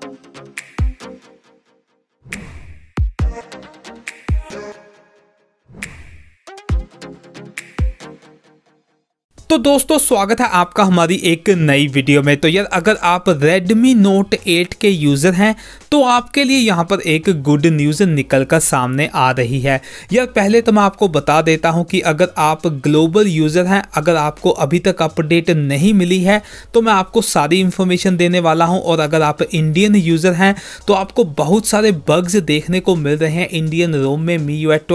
Thank you. तो दोस्तों स्वागत है आपका हमारी एक नई वीडियो में तो यार अगर आप Redmi Note 8 के यूज़र हैं तो आपके लिए यहाँ पर एक गुड न्यूज़ निकल कर सामने आ रही है यार पहले तो मैं आपको बता देता हूँ कि अगर आप ग्लोबल यूज़र हैं अगर आपको अभी तक अपडेट नहीं मिली है तो मैं आपको सारी इन्फॉर्मेशन देने वाला हूँ और अगर आप इंडियन यूज़र हैं तो आपको बहुत सारे बग्स देखने को मिल रहे हैं इंडियन रोम में मी यू एट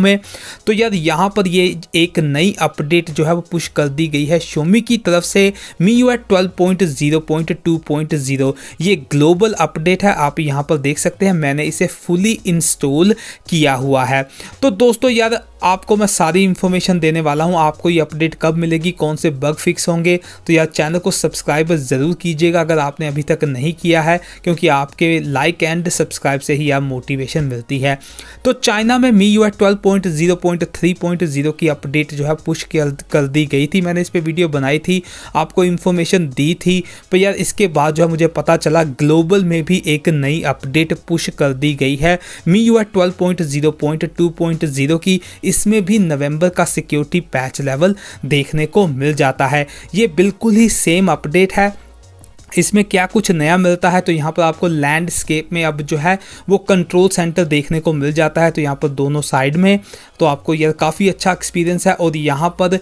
में तो यार यहाँ पर ये एक नई अपडेट जो है वो पुश कर दी गई है शोमी की तरफ से Mi U eight twelve point zero point two point zero ये ग्लोबल अपडेट है आप यहाँ पर देख सकते हैं मैंने इसे फुली इंस्टॉल किया हुआ है तो दोस्तों यार आपको मैं सारी इन्फॉर्मेशन देने वाला हूँ आपको ये अपडेट कब मिलेगी कौन से बग फिक्स होंगे तो यार चैनल को सब्सक्राइब ज़रूर कीजिएगा अगर आपने अभी तक नहीं किया है क्योंकि आपके लाइक एंड सब्सक्राइब से ही यार मोटिवेशन मिलती है तो चाइना में Mi U eight twelve point zero point three point zero की अपडेट जो है है पुश कर दी गई थी मैंने इस पर वीडियो बनाई थी आपको इन्फॉर्मेशन दी थी पर यार इसके बाद जो है मुझे पता चला ग्लोबल में भी एक नई अपडेट पुश कर दी गई है Mi U R twelve point zero point two point zero की इसमें भी नवंबर का सिक्योरिटी पैच लेवल देखने को मिल जाता है ये बिल्कुल ही सेम अपडेट है इसमें क्या कुछ नया मिलता है तो यहाँ पर आपको लैंडस्केप में अब जो है वो कंट्रोल सेंटर देखने को मिल जाता है तो यहाँ पर दोनों साइड में तो आपको यह काफ़ी अच्छा एक्सपीरियंस है और यहाँ पर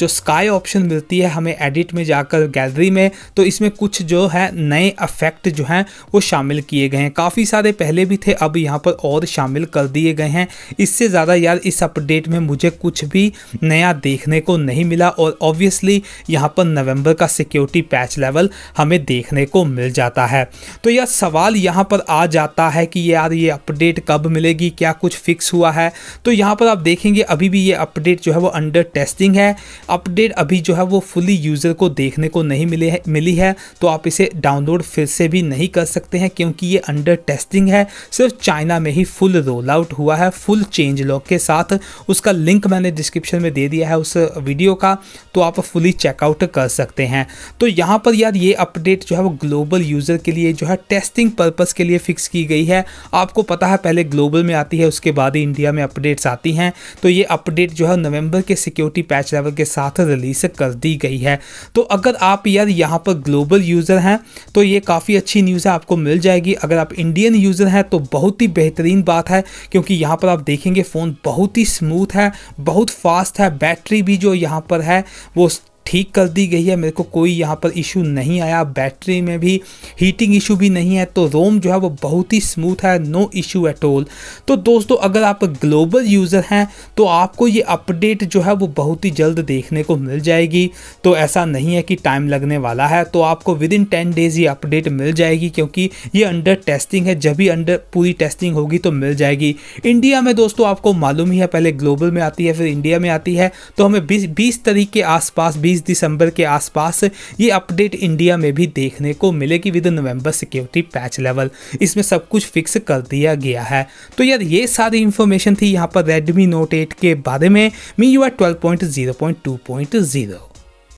जो स्काई ऑप्शन मिलती है हमें एडिट में जाकर गैलरी में तो इसमें कुछ जो है नए अफेक्ट जो हैं वो शामिल किए गए हैं काफ़ी सारे पहले भी थे अब यहाँ पर और शामिल कर दिए गए हैं इससे ज़्यादा यार इस अपडेट में मुझे कुछ भी नया देखने को नहीं मिला और ऑब्वियसली यहाँ पर नवम्बर का सिक्योरिटी पैच लेवल हमें देखने को मिल जाता है तो यह सवाल यहाँ पर आ जाता है कि यार ये अपडेट कब मिलेगी क्या कुछ फिक्स हुआ है तो यहाँ पर आप देखेंगे अभी भी ये अपडेट जो है वो अंडर टेस्टिंग है अपडेट अभी जो है वो फुली यूज़र को देखने को नहीं मिले है मिली है तो आप इसे डाउनलोड फिर से भी नहीं कर सकते हैं क्योंकि ये अंडर टेस्टिंग है सिर्फ चाइना में ही फुल रोल आउट हुआ है फुल चेंज लॉक के साथ उसका लिंक मैंने डिस्क्रिप्शन में दे दिया है उस वीडियो का तो आप फुली चेकआउट कर सकते हैं तो यहाँ पर यार ये अपडेट रेट जो है वो ग्लोबल यूज़र के लिए जो है टेस्टिंग पर्पज़ के लिए फ़िक्स की गई है आपको पता है पहले ग्लोबल में आती है उसके बाद ही इंडिया में अपडेट्स आती हैं तो ये अपडेट जो है नवंबर के सिक्योरिटी पैच लेवल के साथ रिलीज़ कर दी गई है तो अगर आप यार यहाँ पर ग्लोबल यूज़र हैं तो ये काफ़ी अच्छी न्यूज़ है आपको मिल जाएगी अगर आप इंडियन यूज़र हैं तो बहुत ही बेहतरीन बात है क्योंकि यहाँ पर आप देखेंगे फ़ोन बहुत ही स्मूथ है बहुत फास्ट है बैटरी भी जो यहाँ पर है वो ठीक कर दी गई है मेरे को कोई यहाँ पर इशू नहीं आया बैटरी में भी हीटिंग इशू भी नहीं है तो रोम जो है वो बहुत ही स्मूथ है नो इशू एट ऑल तो दोस्तों अगर आप ग्लोबल यूज़र हैं तो आपको ये अपडेट जो है वो बहुत ही जल्द देखने को मिल जाएगी तो ऐसा नहीं है कि टाइम लगने वाला है तो आपको विद इन टेन डेज़ ये अपडेट मिल जाएगी क्योंकि ये अंडर टेस्टिंग है जब भी अंडर पूरी टेस्टिंग होगी तो मिल जाएगी इंडिया में दोस्तों आपको मालूम ही है पहले ग्लोबल में आती है फिर इंडिया में आती है तो हमें बीस बीस तरीक के आसपास बीस 21 दिसंबर के आसपास ये अपडेट इंडिया में भी देखने को मिलेगी with November security patch level इसमें सब कुछ फिक्स कर दिया गया है तो यार ये सारी इंफॉर्मेशन थी यहाँ पर रेडमी नोट एट के बारे में Mi U R twelve point zero point two point zero